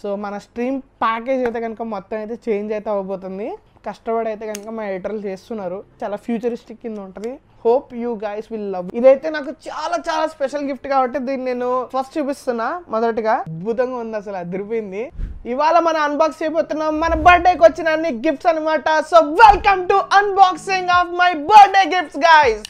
so మన stream package అయితే కనుక మొత్తం అయితే చేంజ్ అయితే అవ్వబోతుంది కష్టపడి అయితే కనుక మా ఎడిటర్లు చేస్తున్నారు చాలా ఫ్యూచరిస్టిక్ కింద ఉంటుంది hope you guys will love ఇదైతే నాకు చాలా చాలా స్పెషల్ గిఫ్ట్ కాబట్టి దీన్ని నేను ఫస్ట్ చూపిస్తున్నా మొదటిగా అద్భుతంగా ఉంది అసలు అదిరిపోయింది ఇవాళ మనం అన్బాక్స్ చేయబోతున్నాం మన బర్త్డేకి వచ్చిన అన్ని గిఫ్ట్స్ అనమాట so welcome to unboxing of my birthday gifts guys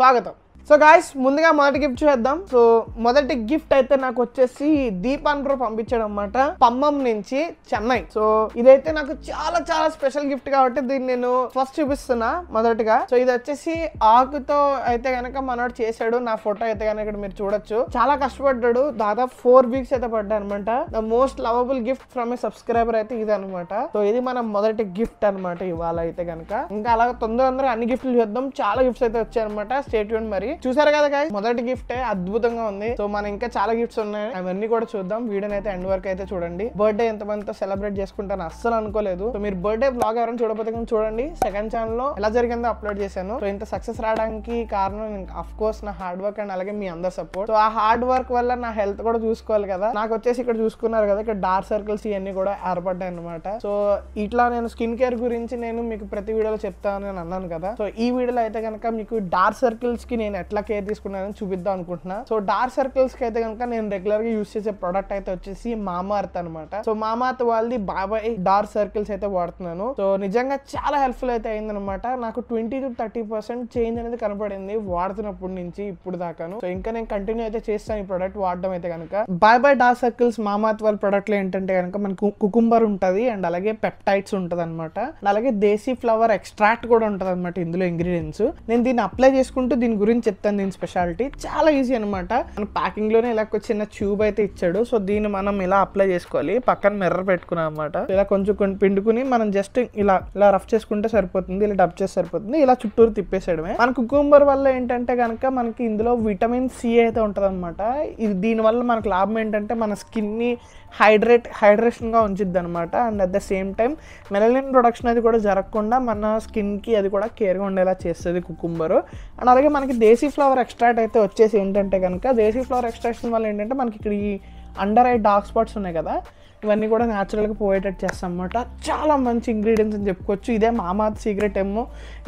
స్వాగతం సో గాయస్ ముందుగా మొదటి గిఫ్ట్ చేద్దాం సో మొదటి గిఫ్ట్ అయితే నాకు వచ్చేసి దీపాన్ బ్రో పంపించాడు అనమాట పమ్మం నుంచి చెన్నై సో ఇదైతే నాకు చాలా చాలా స్పెషల్ గిఫ్ట్ కాబట్టి దీన్ని నేను ఫస్ట్ చూపిస్తున్నా మొదటిగా సో ఇది వచ్చేసి ఆకుతో అయితే కనుక మనోడు చేశాడు నా ఫోటో అయితే కనుక మీరు చూడొచ్చు చాలా కష్టపడ్డాడు దాదాపు ఫోర్ వీక్స్ అయితే పడ్డా అనమాట the most lovable gift from a subscriber అయితే ఇది అనమాట సో ఇది మన మొదటి గిఫ్ట్ అనమాట ఇవాళ అయితే కనుక ఇంకా అలా తొందర తొందరగా అన్ని గిఫ్ట్లు చేద్దాం చాలా గిఫ్ట్స్ అయితే వచ్చాయన్నమాట స్టేట్యూన్ మరి చూసారు కదా గాయ మొదటి గిఫ్ట్ అద్భుతంగా ఉంది సో మన ఇంకా చాలా గిఫ్ట్స్ ఉన్నాయి అవన్నీ కూడా చూద్దాం వీడియో అయితే ఎండ్ వరకు అయితే చూడండి బర్త్డే ఎంతమందితో సెలబ్రేట్ చేసుకుంటాను అస్సలు అనుకోలేదు సో మీరు బర్త్డే బ్లాగ్ ఎవరైనా చూడకపోతే చూడండి సెకండ్ లో ఎలా జరిగిందో అప్లోడ్ చేశాను సో ఇంత సక్సెస్ రావడానికి కారణం అఫ్ కోర్స్ నా హార్డ్ వర్క్ అండ్ అలాగే మీ అందరు సపోర్ట్ సో ఆ హార్డ్ వర్క్ వల్ల నా హెల్త్ కూడా చూసుకోవాలి కదా నాకు వచ్చేసి ఇక్కడ చూసుకున్నారు కదా ఇక్కడ డార్క్ సర్కిల్స్ ఇవన్నీ కూడా ఏర్పడ్డాయి అనమాట సో ఇట్లా నేను స్కిన్ కేర్ గురించి నేను మీకు ప్రతి వీడియోలో చెప్తాను అని అన్నాను కదా సో ఈ వీడియోలో అయితే కనుక మీకు డార్క్ సర్కిల్స్ కి నేను ఎట్లా కేర్ తీసుకున్నానని చూపిద్దాం అనుకుంటున్నా సో డార్క్ సర్కిల్స్ కి అయితే కనుక నేను రెగ్యులర్ గా యూస్ చేసే ప్రోడక్ట్ అయితే వచ్చేసి మామా అర్త్ అనమాట సో మామా అర్త్ వాళ్ళది బాబాయ్ డార్క్ సర్కిల్స్ అయితే వాడుతున్నాను సో నిజంగా చాలా హెల్ప్ఫుల్ అయితే అయిందనమాట నాకు twenty to thirty percent change అనేది కనపడింది వాడుతున్నప్పటి నుంచి ఇప్పుడు దాకాను సో ఇంకా నేను కంటిన్యూ అయితే చేస్తాను ఈ ప్రోడక్ట్ వాడడం అయితే కనుక bye bye dark circles Mamaearth వాళ్ళ ప్రొడక్ట్ ఏంటంటే కనుక మనకు కుకుంబర్ ఉంటుంది అండ్ అలాగే పెప్టైట్స్ ఉంటుంది అనమాట అలాగే దేశీ ఫ్లవర్ ఎక్స్ట్రాక్ట్ కూడా ఉంటుంది అనమాట ఇందులో ఇంగ్రీడియంట్స్ నేను దీన్ని అప్లై చేసుకుంటూ దీని గురించి చెప్తాను దీని స్పెషాలిటీ చాలా ఈజీ అనమాట మన ప్యాకింగ్లోనే ఇలా చిన్న ట్యూబ్ అయితే ఇచ్చాడు సో దీన్ని మనం ఇలా అప్లై చేసుకోవాలి పక్కన మిర్రర్ పెట్టుకున్నాం అనమాట ఇలా కొంచెం పిండుకుని మనం జస్ట్ ఇలా ఇలా రఫ్ చేసుకుంటే సరిపోతుంది ఇలా డబ్ చేసి సరిపోతుంది ఇలా చుట్టూరు తిప్పేసేయడమే మన కుకుంబర్ వల్ల ఏంటంటే కనుక మనకి ఇందులో విటమిన్ సి అయితే ఉంటుంది అనమాట ఇది దీనివల్ల మనకు లాభం ఏంటంటే మన స్కిన్ని హైడ్రేట్ హైడ్రేషన్గా ఉంచుద్ది అనమాట and at the same time melanin production అది కూడా జరగకుండా మన స్కిన్కి అది కూడా కేర్గా ఉండేలా చేస్తుంది కుకుంబరు అండ్ అలాగే మనకి దేశ దేశీ ఫ్లవర్ ఎక్స్ట్రాక్ట్ అయితే వచ్చేసి ఏంటంటే కనుక దేశీ ఫ్లవర్ ఎక్స్ట్రాక్షన్ వల్ల ఏంటంటే మనకి ఇక్కడ ఈ అండర్ ఐ డార్క్ స్పాట్స్ ఉన్నాయి కదా ఇవన్నీ కూడా న్యాచురల్గా పోయేటట్టు చేస్తాం అనమాట చాలా మంచి ఇంగ్రీడియంట్స్ అని చెప్పుకోవచ్చు ఇదే మామాత్ సీక్రెట్ ఏమో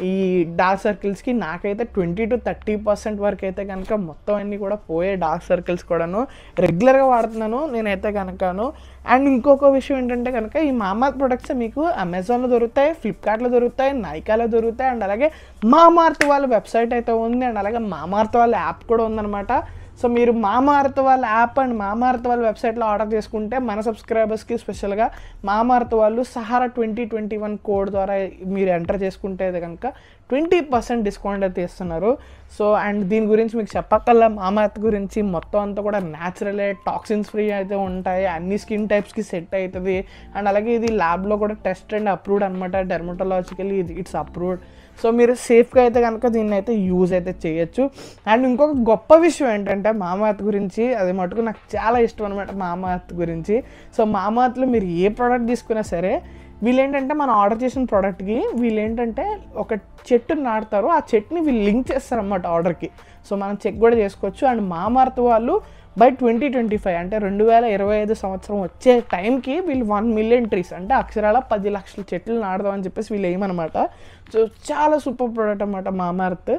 ఈ డార్క్ సర్కిల్స్కి నాకైతే ట్వంటీ టు థర్టీ పర్సెంట్ వరకు అయితే కనుక మొత్తం అన్నీ కూడా పోయే డార్క్ సర్కిల్స్ కూడాను రెగ్యులర్గా వాడుతున్నాను నేనైతే కనుకను అండ్ ఇంకొక విషయం ఏంటంటే కనుక ఈ మామాత్ ప్రొడక్ట్స్ మీకు అమెజాన్లో దొరుకుతాయి ఫ్లిప్కార్ట్లో దొరుకుతాయి నైకాలో దొరుకుతాయి అండ్ అలాగే మామార్త్ వాళ్ళ వెబ్సైట్ అయితే ఉంది అండ్ అలాగే మామార్త్ వాళ్ళ యాప్ కూడా ఉందన్నమాట సో మీరు మామార్త వాళ్ళ యాప్ అండ్ మామార్త వాళ్ళ వెబ్సైట్లో ఆర్డర్ చేసుకుంటే మన సబ్స్క్రైబర్స్కి స్పెషల్గా మామార్త వాళ్ళు Sahara twenty twenty one code ద్వారా మీరు ఎంటర్ చేసుకుంటే కనుక ట్వంటీ పర్సెంట్ డిస్కౌంట్ అయితే ఇస్తున్నారు సో అండ్ దీని గురించి మీకు చెప్పకల్లా మామార్త గురించి మొత్తం అంతా కూడా న్యాచురలే టాక్సిన్స్ ఫ్రీ అయితే ఉంటాయి అన్ని స్కిన్ టైప్స్కి సెట్ అవుతుంది అండ్ అలాగే ఇది ల్యాబ్లో కూడా టెస్ట్ అండ్ అప్రూవ్డ్ అనమాట డెర్మటలాజికల్ ఇది ఇట్స్ అప్రూవ్డ్ సో మీరు సేఫ్గా అయితే కనుక దీన్ని అయితే యూజ్ అయితే చేయొచ్చు అండ్ ఇంకొక గొప్ప విషయం ఏంటంటే మామాత్ గురించి అది మటుకు నాకు చాలా ఇష్టం అనమాట మామాత్ గురించి సో మామాత్లో మీరు ఏ ప్రోడక్ట్ తీసుకున్నా సరే వీళ్ళేంటంటే మనం ఆర్డర్ చేసిన ప్రోడక్ట్కి వీళ్ళేంటంటే ఒక చెట్టు నాటుతారు ఆ చెట్టుని వీళ్ళు లింక్ చేస్తారు అన్నమాట ఆర్డర్కి సో మనం చెక్ కూడా చేసుకోవచ్చు అండ్ మామార్త్ వాళ్ళు బై ట్వంటీ ట్వంటీ ఫైవ్ అంటే రెండు వేల ఇరవై ఐదు సంవత్సరం వచ్చే టైంకి వీళ్ళు వన్ మిలియన్ ట్రీస్ అంటే అక్షరాల పది లక్షల చెట్లు నాడదామని చెప్పేసి వీళ్ళు ఏమనమాట సో చాలా సూపర్ ప్రోడక్ట్ అనమాట మామార్త్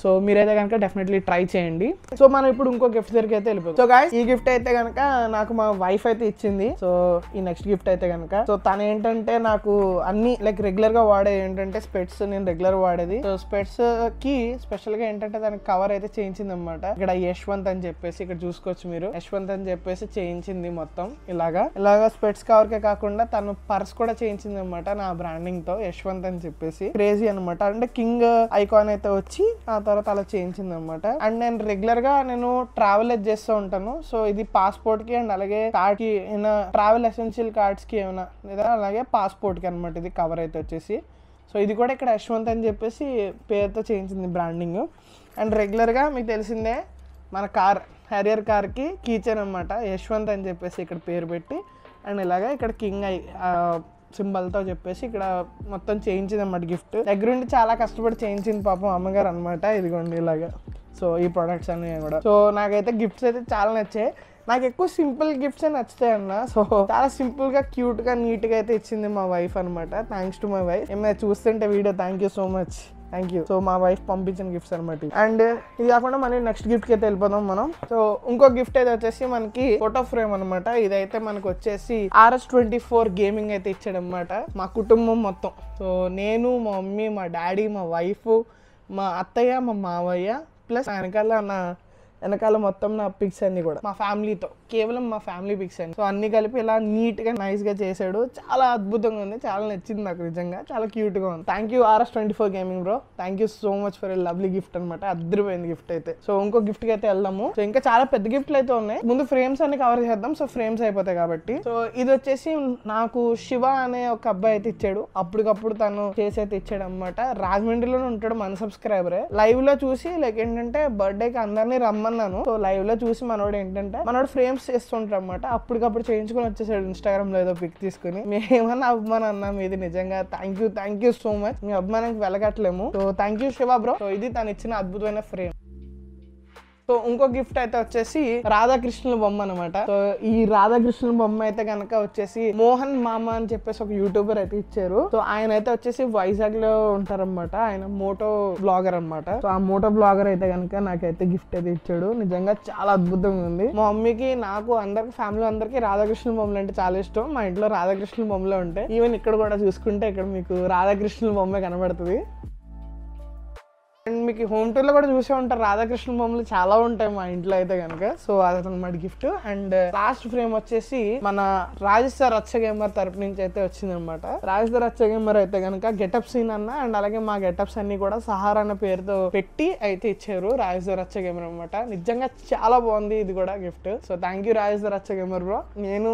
సో మీరైతే కనుక డెఫినెట్లీ ట్రై చేయండి సో మనం ఇప్పుడు ఇంకో గిఫ్ట్ దగ్గరికి అయితే వెళ్ళిపోయి సో గాయస్ ఈ గిఫ్ట్ అయితే కనుక నాకు మా వైఫ్ అయితే ఇచ్చింది సో ఈ నెక్స్ట్ గిఫ్ట్ అయితే కనుక సో తను ఏంటంటే నాకు అన్ని లైక్ రెగ్యులర్ గా వాడేది ఏంటంటే స్పెట్స్ నేను రెగ్యులర్ వాడేది సో స్పెట్స్ కి స్పెషల్గా ఏంటంటే దానికి కవర్ అయితే చేయించింది అనమాట ఇక్కడ యశ్వంత్ అని చెప్పేసి ఇక్కడ చూసుకోవచ్చు మీరు యశ్వంత్ అని చెప్పేసి చేయించింది మొత్తం ఇలాగా ఇలాగా స్పెట్స్ కవర్ కే కాకుండా తను పర్స్ కూడా చేయించింది అనమాట నా బ్రాండింగ్ తో యశ్వంత్ అని చెప్పేసి క్రేజీ అనమాట అంటే కింగ్ ఐకాన్ అయితే వచ్చి తర్వాత అలా చేయించింది అనమాట అండ్ నేను రెగ్యులర్ గా నేను ట్రావెల్ చేస్తూ ఉంటాను సో ఇది పాస్పోర్ట్ కి అండ్ అలాగే కార్డ్ కి ఏమైనా ట్రావెల్ ఎసెన్షియల్ కార్డ్స్ కి ఏమైనా లేదా అలాగే పాస్పోర్ట్ కి అనమాట ఇది కవర్ అయితే వచ్చేసి సో ఇది కూడా ఇక్కడ యశ్వంత్ అని చెప్పేసి పేరుతో చేయించింది బ్రాండింగ్ అండ్ రెగ్యులర్గా మీకు తెలిసిందే మన కార్ హెరియర్ కార్కి కీచెన్ అనమాట యశ్వంత్ అని చెప్పేసి ఇక్కడ పేరు పెట్టి అండ్ ఇలాగా ఇక్కడ కింగ్ అయి సింబల్తో చెప్పేసి ఇక్కడ మొత్తం చేయించింది అన్నమాట గిఫ్ట్ దగ్గరుండి చాలా కష్టపడి చేయించింది పాపం అమ్మగారు అనమాట ఇదిగోండి ఇలాగా సో ఈ ప్రోడక్ట్స్ అన్నీ కూడా సో నాకైతే గిఫ్ట్స్ అయితే చాలా నచ్చాయి నాకు ఎక్కువ సింపుల్ గిఫ్ట్స్ నచ్చుతాయి అన్న సో చాలా సింపుల్ గా క్యూట్ గా నీట్ గా అయితే ఇచ్చింది మా వైఫ్ అనమాట థ్యాంక్స్ టు మై వైఫ్ ఏమైనా చూస్తుంటే video thank you so much thank you so మా వైఫ్ పంపించిన గిఫ్ట్స్ అనమాట అండ్ ఇది కాకుండా మనం నెక్స్ట్ గిఫ్ట్కి అయితే వెళ్ళిపోదాం మనం సో ఇంకో గిఫ్ట్ అయితే వచ్చేసి మనకి ఫోటో ఫ్రేమ్ అనమాట ఇదైతే మనకు వచ్చేసి ఆర్ఎస్ ట్వంటీ ఫోర్ గేమింగ్ అయితే ఇచ్చాడనమాట మా కుటుంబం మొత్తం సో నేను మా మమ్మీ మా డాడీ మా వైఫ్ మా అత్తయ్య మా మావయ్య ప్లస్ వెనకాల నా వెనకాల మొత్తం నా పిక్స్ అన్నీ కూడా మా ఫ్యామిలీతో కేవలం మా ఫ్యామిలీ పిక్స్ అండి సో అన్ని కలిపి ఇలా నీట్ గా నైస్ గా చేశాడు చాలా అద్భుతంగా ఉంది చాలా నచ్చింది నాకు నిజంగా చాలా క్యూట్ గా ఉంది thank you RS twenty four gaming bro thank you so much for lovely gift అనమాట అద్దరిపోయింది గిఫ్ట్ అయితే సో ఇంకో కి అయితే వెళ్దాము సో ఇంకా చాలా పెద్ద గిఫ్ట్లు అయితే ఉన్నాయి ముందు ఫ్రేమ్స్ అన్ని కవర్ చేద్దాం సో ఫ్రేమ్స్ అయిపోతాయి కాబట్టి సో ఇది వచ్చేసి నాకు శివ అనే ఒక అబ్బాయి అయితే ఇచ్చాడు అప్పటికప్పుడు తను చేసి అయితే ఇచ్చాడు అనమాట రాజమండ్రిలోనే ఉంటాడు మన సబ్స్క్రైబరే లైవ్ లో చూసి లైక్ ఏంటంటే కి అందరినీ రమ్మన్నాను సో లైవ్ లో చూసి మనోడు ఏంటంటే మనోడు ఫ్రేమ్ స్కామ్స్ చేస్తుంటారు అనమాట అప్పటికప్పుడు చేయించుకొని వచ్చేసాడు ఇన్స్టాగ్రామ్లో ఏదో పిక్ తీసుకుని మేమన్నా అభిమానం అన్నాం ఇది నిజంగా thank you thank you so much మీ అభిమానానికి వెళ్ళగట్లేము so thank you Shiva bro so ఇది తను ఇచ్చిన అద్భుతమైన ఫ్రేమ్ సో ఇంకో గిఫ్ట్ అయితే వచ్చేసి రాధాకృష్ణుల బొమ్మ అనమాట సో ఈ రాధాకృష్ణుల బొమ్మ అయితే కనుక వచ్చేసి మోహన్ మామ అని చెప్పేసి ఒక యూట్యూబర్ అయితే ఇచ్చారు సో ఆయన అయితే వచ్చేసి వైజాగ్ లో ఉంటారనమాట ఆయన మోటో బ్లాగర్ అనమాట సో ఆ మోటో బ్లాగర్ అయితే కనుక నాకైతే గిఫ్ట్ అయితే ఇచ్చాడు నిజంగా చాలా అద్భుతంగా ఉంది మా మమ్మీకి నాకు అందరికి ఫ్యామిలీ అందరికి రాధాకృష్ణ బొమ్మలు అంటే చాలా ఇష్టం మా ఇంట్లో రాధాకృష్ణ బొమ్మలు ఉంటాయి ఈవెన్ ఇక్కడ కూడా చూసుకుంటే ఇక్కడ మీకు రాధాకృష్ణుల బొమ్మే కనబడుతుంది అండ్ మీకు హోమ్ లో కూడా చూసే ఉంటారు రాధాకృష్ణ బొమ్మలు చాలా ఉంటాయి మా ఇంట్లో అయితే కనుక సో అనమాట గిఫ్ట్ అండ్ లాస్ట్ ఫ్రేమ్ వచ్చేసి మన రాజస్థా రచ్చ గేమర్ తరపు నుంచి అయితే వచ్చిందనమాట రాజస్థాన్ రచ్చ గేమర్ అయితే కనుక గెటప్ సీన్ అన్న అండ్ అలాగే మా గెటప్స్ అన్ని కూడా సహార అన్న పేరుతో పెట్టి అయితే ఇచ్చారు రాజస్థాన్ రచ్చ గేమర్ అనమాట నిజంగా చాలా బాగుంది ఇది కూడా gift so thank you Rajasthan Rachcha gamer bro నేను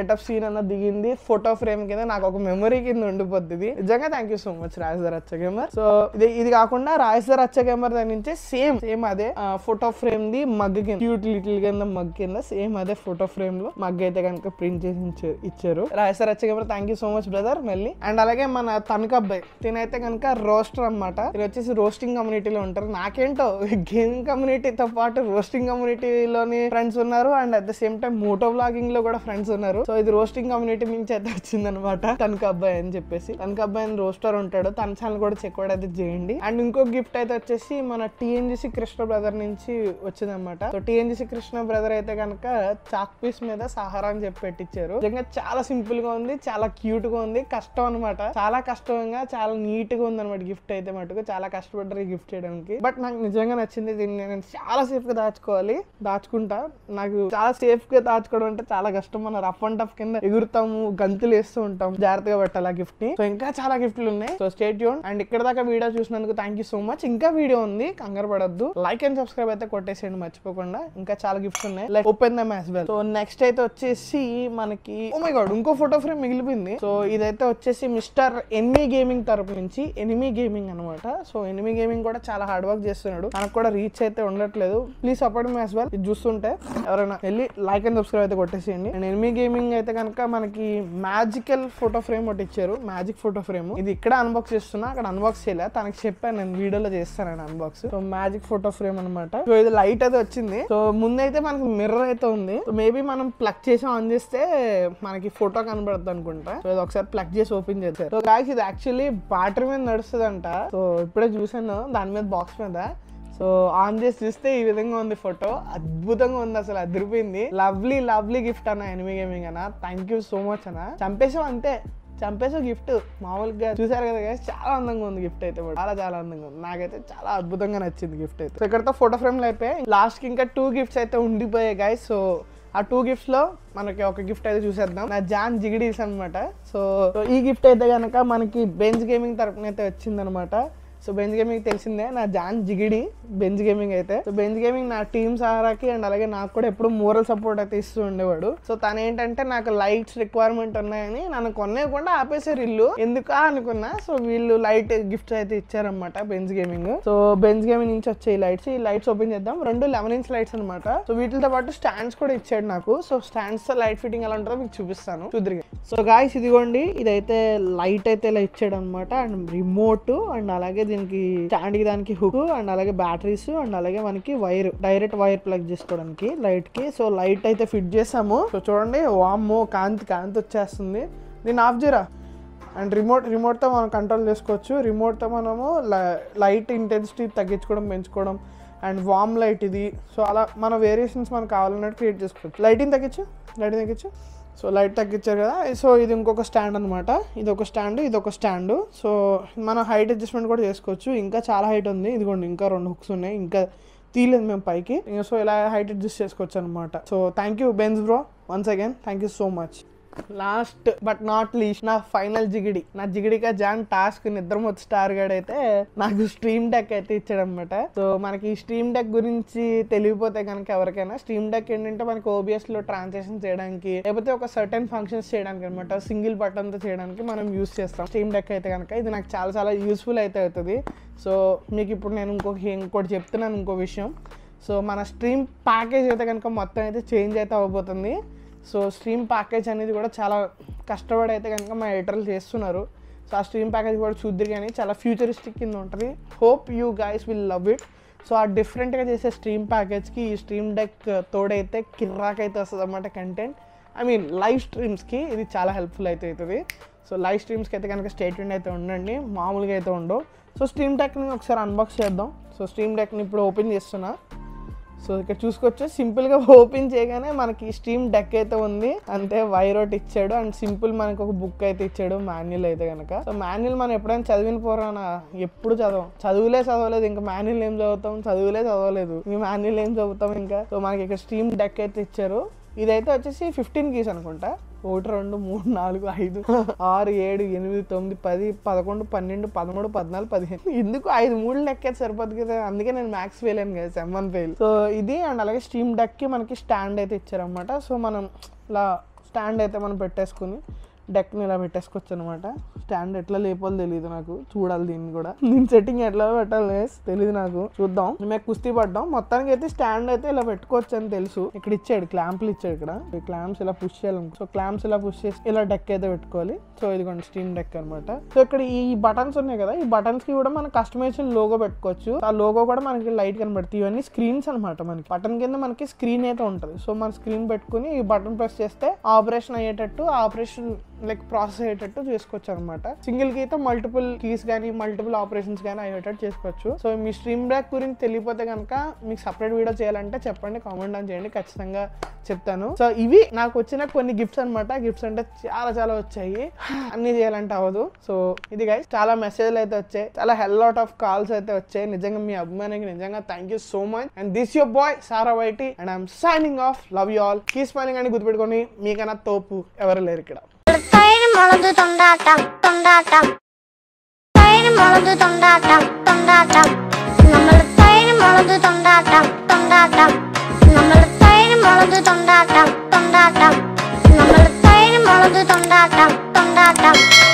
ఎటప్ సీన్ అన్న దిగింది ఫోటో ఫ్రేమ్ కింద నాకు ఒక మెమరీ కింద ఉండిపోతుంది నిజంగా thank you so much Rajadhar Achcha gamer so ఇది ఇది కాకుండా రాజధర్ అచ్చ గేమర్ దాని నుంచి సేమ్ సేమ్ అదే ఫోటో ఫ్రేమ్ ది మగ్ కింద క్యూట్ లిటిల్ కింద మగ్ కింద సేమ్ అదే ఫోటో ఫ్రేమ్ లో మగ్ అయితే కనుక ప్రింట్ చేసి ఇచ్చారు Rajadhar Achcha gamer thank you so much brother మళ్ళీ అండ్ అలాగే మన తనకబ్బాయి తినైతే కనుక రోస్టర్ అనమాట ఇది వచ్చేసి రోస్టింగ్ కమ్యూనిటీలో ఉంటారు నాకేంటో గేమింగ్ కమ్యూనిటీతో పాటు రోస్టింగ్ కమ్యూనిటీలోని ఫ్రెండ్స్ ఉన్నారు and at the same time moto blogging లో కూడా ఫ్రెండ్స్ ఉన్నారు చేస్తారు సో ఇది రోస్టింగ్ కమ్యూనిటీ మేము చేత వచ్చింది అనమాట తనక అబ్బాయి అని చెప్పేసి తనక అబ్బాయి అని రోస్టర్ ఉంటాడు తన ఛానల్ కూడా చెక్ కూడా అయితే చేయండి అండ్ ఇంకో గిఫ్ట్ అయితే వచ్చేసి మన టీఎన్జీసీ కృష్ణ బ్రదర్ నుంచి అనమాట సో టీఎన్జీసీ కృష్ణ బ్రదర్ అయితే కనుక చాక్ పీస్ మీద సహారా అని చెప్పి పెట్టించారు నిజంగా చాలా సింపుల్ గా ఉంది చాలా క్యూట్ గా ఉంది కష్టం అనమాట చాలా కష్టంగా చాలా నీట్ గా ఉంది అనమాట గిఫ్ట్ అయితే మటుకు చాలా కష్టపడ్డారు ఈ గిఫ్ట్ చేయడానికి బట్ నాకు నిజంగా నచ్చింది దీన్ని నేను చాలా సేఫ్ గా దాచుకోవాలి దాచుకుంటా నాకు చాలా సేఫ్ గా దాచుకోవడం అంటే చాలా కష్టం మన రఫ్ అండ్ ఆఫ్ కింద ఎగురుతాము గంతులు వేస్తూ ఉంటాం జాగ్రత్తగా పెట్టాలి ఆ గిఫ్ట్ ని సో ఇంకా చాలా గిఫ్ట్లు ఉన్నాయి సో స్టేట్ యూన్ అండ్ ఇక్కడ దాకా వీడియో చూసినందుకు థ్యాంక్ యూ సో మచ్ ఇంకా వీడియో ఉంది కంగారు పడద్దు లైక్ అండ్ సబ్స్క్రైబ్ అయితే కొట్టేసేయండి మర్చిపోకుండా ఇంకా చాలా గిఫ్ట్స్ ఉన్నాయి like open them as well so next అయితే వచ్చేసి మనకి ఓమై oh గాడ్ ఇంకో ఫోటో ఫ్రేమ్ మిగిలిపోయింది సో ఇదైతే వచ్చేసి మిస్టర్ ఎనిమీ గేమింగ్ తరపు నుంచి ఎనిమీ గేమింగ్ అనమాట సో ఎనిమీ గేమింగ్ కూడా చాలా హార్డ్ వర్క్ చేస్తున్నాడు మనకు కూడా రీచ్ అయితే ఉండట్లేదు ప్లీజ్ సపోర్ట్ మ్యాస్ బెల్ వెల్ ఇది చూస్తుంటే ఎవరైనా వెళ్ళి లైక్ అండ్ సబ్స్క్రైబ్ అయితే కొట్టేసేయండి అండ్ ఎనిమీ గేమింగ్ ఫ్రేమింగ్ అయితే కనుక మనకి మ్యాజికల్ ఫోటో ఫ్రేమ్ ఒకటి ఇచ్చారు మ్యాజిక్ ఫోటో ఫ్రేమ్ ఇది ఇక్కడ అన్బాక్స్ చేస్తున్నా అక్కడ అన్బాక్స్ చేయలే తనకి చెప్పాను నేను వీడియోలో చేస్తాను unbox so magic photo frame అనమాట సో ఇది లైట్ అయితే వచ్చింది సో ముందైతే మనకి మిర్రర్ అయితే ఉంది సో మేబీ మనం ప్లగ్ చేసి ఆన్ చేస్తే మనకి ఫోటో కనబడుతుంది అనుకుంటా సో ఇది ఒకసారి ప్లగ్ చేసి ఓపెన్ చేస్తారు సో గాయస్ ఇది యాక్చువల్లీ బ్యాటరీ మీద నడుస్తుంది సో ఇప్పుడే చూసాను దాని మీద బాక్స్ మీద సో ఆన్ చేసి చూస్తే ఈ విధంగా ఉంది ఫోటో అద్భుతంగా ఉంది అసలు అదిరిపోయింది లవ్లీ లవ్లీ గిఫ్ట్ అన్న ఎనిమి గేమింగ్ అన్న థ్యాంక్ యూ సో మచ్ అన్న చంపేసాం అంతే చంపేసో గిఫ్ట్ మామూలుగా చూసారు కదా చాలా అందంగా ఉంది గిఫ్ట్ అయితే చాలా చాలా అందంగా ఉంది నాకైతే చాలా అద్భుతంగా నచ్చింది గిఫ్ట్ అయితే సో ఇక్కడతో ఫోటో ఫ్రేమ్లు అయిపోయాయి కి ఇంకా టూ గిఫ్ట్స్ అయితే ఉండిపోయాయి గాయ సో ఆ టూ గిఫ్ట్స్లో మనకి ఒక గిఫ్ట్ అయితే చూసేద్దాం నా జాన్ జిగిడీస్ అనమాట సో ఈ గిఫ్ట్ అయితే కనుక మనకి బెంచ్ గేమింగ్ తరపున అయితే వచ్చింది అనమాట సో బెంజ్ గేమింగ్ తెలిసిందే నా జాన్ జిగిడి బెంజ్ గేమింగ్ అయితే సో బెంజ్ గేమింగ్ నా టీమ్ సహారాకి అండ్ అలాగే నాకు కూడా ఎప్పుడు మోరల్ సపోర్ట్ అయితే ఇస్తూ ఉండేవాడు సో తను ఏంటంటే నాకు లైట్స్ రిక్వైర్మెంట్ ఉన్నాయని నన్ను కొనేయకుండా ఆపేసారు ఇల్లు ఎందుక అనుకున్నా సో వీళ్ళు లైట్ గిఫ్ట్స్ అయితే ఇచ్చారనమాట Benz gaming so Benz gaming నుంచి వచ్చే ఈ లైట్స్ ఈ లైట్స్ ఓపెన్ చేద్దాం రెండు లెవెన్ ఇంచ్ లైట్స్ అనమాట సో వీటితో పాటు స్టాండ్స్ కూడా ఇచ్చాడు నాకు సో స్టాండ్స్ తో లైట్ ఫిట్టింగ్ ఎలా ఉంటుందో మీకు చూపిస్తాను చూద్దరు సో గాయస్ ఇదిగోండి ఇదైతే లైట్ అయితే ఇలా ఇచ్చాడు అనమాట అండ్ రిమోట్ అండ్ అలాగే దీనికి స్టాండ్ దానికి హుక్ అండ్ అలాగే బ్యాటరీస్ అండ్ అలాగే మనకి వైర్ డైరెక్ట్ వైర్ ప్లగ్ చేసుకోవడానికి లైట్కి సో లైట్ అయితే ఫిట్ చేసాము సో చూడండి వామ్ కాంతి కాంతి వచ్చేస్తుంది నేను ఆఫ్ చేయరా అండ్ రిమోట్ రిమోట్తో మనం కంట్రోల్ చేసుకోవచ్చు రిమోట్తో మనము లైట్ ఇంటెన్సిటీ తగ్గించుకోవడం పెంచుకోవడం అండ్ వామ్ లైట్ ఇది సో అలా మన వేరియేషన్స్ మనకు కావాలన్నట్టు క్రియేట్ చేసుకోవచ్చు లైటింగ్ తగ్గించు లైటింగ్ తగ్గించు సో లైట్ తగ్గించారు కదా సో ఇది ఇంకొక స్టాండ్ అనమాట ఇది ఒక స్టాండ్ ఇది ఒక స్టాండ్ సో మనం హైట్ అడ్జస్ట్మెంట్ కూడా చేసుకోవచ్చు ఇంకా చాలా హైట్ ఉంది ఇదిగోండి ఇంకా రెండు హుక్స్ ఉన్నాయి ఇంకా తీయలేదు మేము పైకి సో ఇలా హైట్ అడ్జస్ట్ చేసుకోవచ్చు అనమాట so thank you Benz bro once again thank you so much last but not least నా ఫైనల్ జిగిడి నా జిగిడిగా జాన్ టాస్క్ నిద్రమొచ్చి స్టార్ గడ్ అయితే నాకు స్ట్రీమ్ డెక్ అయితే ఇచ్చాడనమాట సో మనకి స్ట్రీమ్ డెక్ గురించి తెలియపోతే కనుక ఎవరికైనా స్ట్రీమ్ డెక్ ఏంటంటే మనకి ఓబిఎస్ లో ట్రాన్సాక్షన్ చేయడానికి లేకపోతే ఒక సర్టెన్ ఫంక్షన్స్ చేయడానికి అనమాట సింగిల్ బటన్ తో చేయడానికి మనం యూస్ చేస్తాం స్ట్రీమ్ డెక్ అయితే కనుక ఇది నాకు చాలా చాలా యూస్ఫుల్ అయితే అవుతుంది సో మీకు ఇప్పుడు నేను ఇంకొక ఇంకోటి చెప్తున్నాను ఇంకో విషయం సో మన స్ట్రీమ్ ప్యాకేజ్ అయితే కనుక మొత్తం అయితే చేంజ్ అయితే అవ్వబోతుంది సో స్ట్రీమ్ ప్యాకేజ్ అనేది కూడా చాలా కష్టపడి అయితే కనుక మా ఎడిటర్లు చేస్తున్నారు సో ఆ స్ట్రీమ్ ప్యాకేజ్ కూడా చూద్దరు కానీ చాలా ఫ్యూచరిస్టిక్ కింద ఉంటుంది hope you guys will love it so ఆ డిఫరెంట్గా చేసే స్ట్రీమ్ ప్యాకేజ్కి ఈ స్ట్రీమ్ డెక్ తోడైతే అయితే వస్తుంది అనమాట కంటెంట్ ఐ మీన్ లైవ్ స్ట్రీమ్స్కి ఇది చాలా హెల్ప్ఫుల్ అయితే అవుతుంది సో లైవ్ స్ట్రీమ్స్కి అయితే కనుక స్టేట్మెంట్ అయితే ఉండండి మామూలుగా అయితే ఉండవు సో స్ట్రీమ్ డెక్ని ఒకసారి అన్బాక్స్ చేద్దాం సో స్ట్రీమ్ డెక్ని ఇప్పుడు ఓపెన్ చేస్తున్నా సో ఇక్కడ చూసుకోవచ్చు సింపుల్గా ఓపెన్ చేయగానే మనకి స్టీమ్ డెక్ అయితే ఉంది అంతే వైరోట్ ఇచ్చాడు అండ్ సింపుల్ మనకి ఒక బుక్ అయితే ఇచ్చాడు మాన్యువల్ అయితే కనుక సో మాన్యుల్ మనం ఎప్పుడైనా చదివిన పోరానా ఎప్పుడు చదవం చదువులే చదవలేదు ఇంకా మాన్యువల్ ఏం చదువుతాం చదువులే చదవలేదు ఇంకా మాన్యుల్ ఏం చదువుతాం ఇంకా సో మనకి ఇక్కడ స్టీమ్ డెక్ అయితే ఇచ్చారు ఇదైతే వచ్చేసి ఫిఫ్టీన్ కీస్ అనుకుంటా ఒకటి రెండు మూడు నాలుగు ఐదు ఆరు ఏడు ఎనిమిది తొమ్మిది పది పదకొండు పన్నెండు పదమూడు పద్నాలుగు పదిహేను ఎందుకు ఐదు మూడు లెక్కేది సరిపోదు కదా అందుకే నేను మ్యాక్స్ ఫెయిల్ అని కదా సెవెన్ ఫెయిల్ సో ఇది అండ్ అలాగే స్టీమ్ డక్కి మనకి స్టాండ్ అయితే ఇచ్చారనమాట సో మనం ఇలా స్టాండ్ అయితే మనం పెట్టేసుకుని డెక్ని ఇలా పెట్టేసుకోవచ్చు అనమాట స్టాండ్ ఎట్లా లేపాలో తెలియదు నాకు చూడాలి దీన్ని కూడా దీని సెట్టింగ్ ఎట్లా పెట్టాలి తెలియదు నాకు చూద్దాం మేము కుస్తీ పడ్డాం మొత్తానికి అయితే స్టాండ్ అయితే ఇలా పెట్టుకోవచ్చు అని తెలుసు ఇక్కడ ఇచ్చాడు క్లాంప్లు ఇచ్చాడు ఇక్కడ క్లాంప్స్ ఇలా పుష్ చేయాలి సో క్లాంప్స్ ఇలా పుష్ చేసి ఇలా డెక్ అయితే పెట్టుకోవాలి సో ఇదిగోండి స్టీమ్ డెక్ అనమాట సో ఇక్కడ ఈ బటన్స్ ఉన్నాయి కదా ఈ బటన్స్ కి కూడా మనం కస్టమైజేషన్ లోగో పెట్టుకోవచ్చు ఆ లోగో కూడా మనకి లైట్ కనబడుతుంది ఇవన్నీ స్క్రీన్స్ అనమాట మనకి బటన్ కింద మనకి స్క్రీన్ అయితే ఉంటుంది సో మన స్క్రీన్ పెట్టుకుని ఈ బటన్ ప్రెస్ చేస్తే ఆపరేషన్ అయ్యేటట్టు ఆపరేషన్ లైక్ ప్రాసెస్ అయ్యేటట్టు చేసుకోవచ్చు అనమాట సింగిల్ అయితే మల్టిపుల్ కీస్ కానీ మల్టిపుల్ ఆపరేషన్స్ కానీ అయ్యేటట్టు చేసుకోవచ్చు సో మీ స్ట్రీమ్ బ్యాక్ గురించి తెలియపోతే కనుక మీకు సపరేట్ వీడియో చేయాలంటే చెప్పండి కామెంట్ డౌన్ చేయండి ఖచ్చితంగా చెప్తాను సో ఇవి నాకు వచ్చిన కొన్ని గిఫ్ట్స్ అనమాట గిఫ్ట్స్ అంటే చాలా చాలా వచ్చాయి అన్ని చేయాలంటే అవ్వదు సో ఇది గైస్ చాలా మెసేజ్లు అయితే వచ్చాయి చాలా హెల్ ఆఫ్ కాల్స్ అయితే వచ్చాయి నిజంగా మీ అభిమానికి నిజంగా thank you so much and this your boy Sahara YT and I'm signing off love you all keep smiling అని గుర్తుపెట్టుకొని మీకన్నా తోపు ఎవరు లేరు ఇక్కడ മുളക് തൊണ്ടാട്ടം തൊണ്ടാട്ടം തൈര് മുളക് തൊണ്ടാട്ടം തൊണ്ടാട്ടം നമ്മൾ തൈര് മുളക് തൊണ്ടാട്ടം തൊണ്ടാട്ടം നമ്മൾ തൈര് മുളക് തൊണ്ടാട്ടം തൊണ്ടാട്ടം നമ്മൾ തൈര് മുളക് തൊണ്ടാട്ടം തൊണ്ടാട്ടം